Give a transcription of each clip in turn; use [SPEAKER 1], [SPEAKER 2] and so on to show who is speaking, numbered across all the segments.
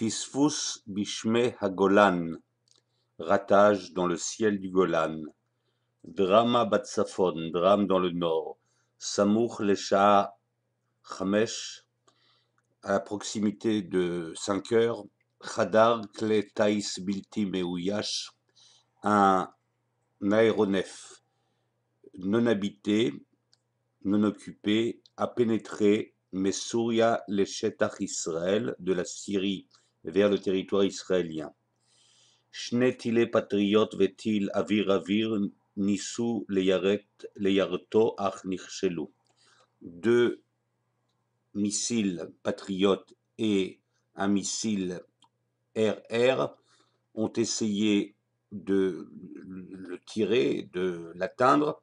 [SPEAKER 1] Fisfus Bishme Hagolan, ratage dans le ciel du Golan, Drama Batsafon, drame dans le nord, Samour Lesha Khamesh, à proximité de 5 heures, Khadar Kle Taïs Bilti Meouyash, un aéronef non habité, non occupé, a pénétré Mesouria Leshetach Israël de la Syrie vers le territoire israélien. Shnetile patriot vetil avir avir nisu leyareto ach nikhshelu. » Deux missiles patriotes et un missile RR ont essayé de le tirer, de l'atteindre,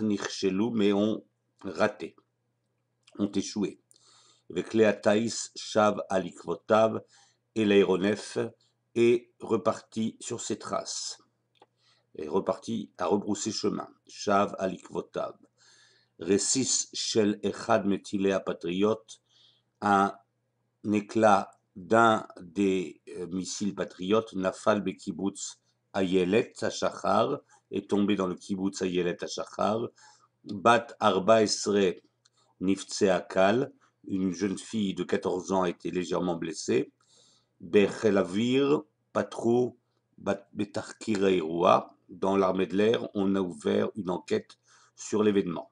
[SPEAKER 1] nikhshelu » mais ont raté, ont échoué. Vekleatais shav alikvotav et l'aéronef est reparti sur ses traces, est reparti à rebrousser chemin. Shav Alikvotab, Ressis shel echad metilea patriot, un éclat d'un des euh, missiles patriotes, Nafal be kibutz Ayelet achachar, est tombé dans le kibbutz Ayelet achachar. Bat Arba Esre une jeune fille de 14 ans a été légèrement blessée. Patrou, dans l'armée de l'air, on a ouvert une enquête sur l'événement.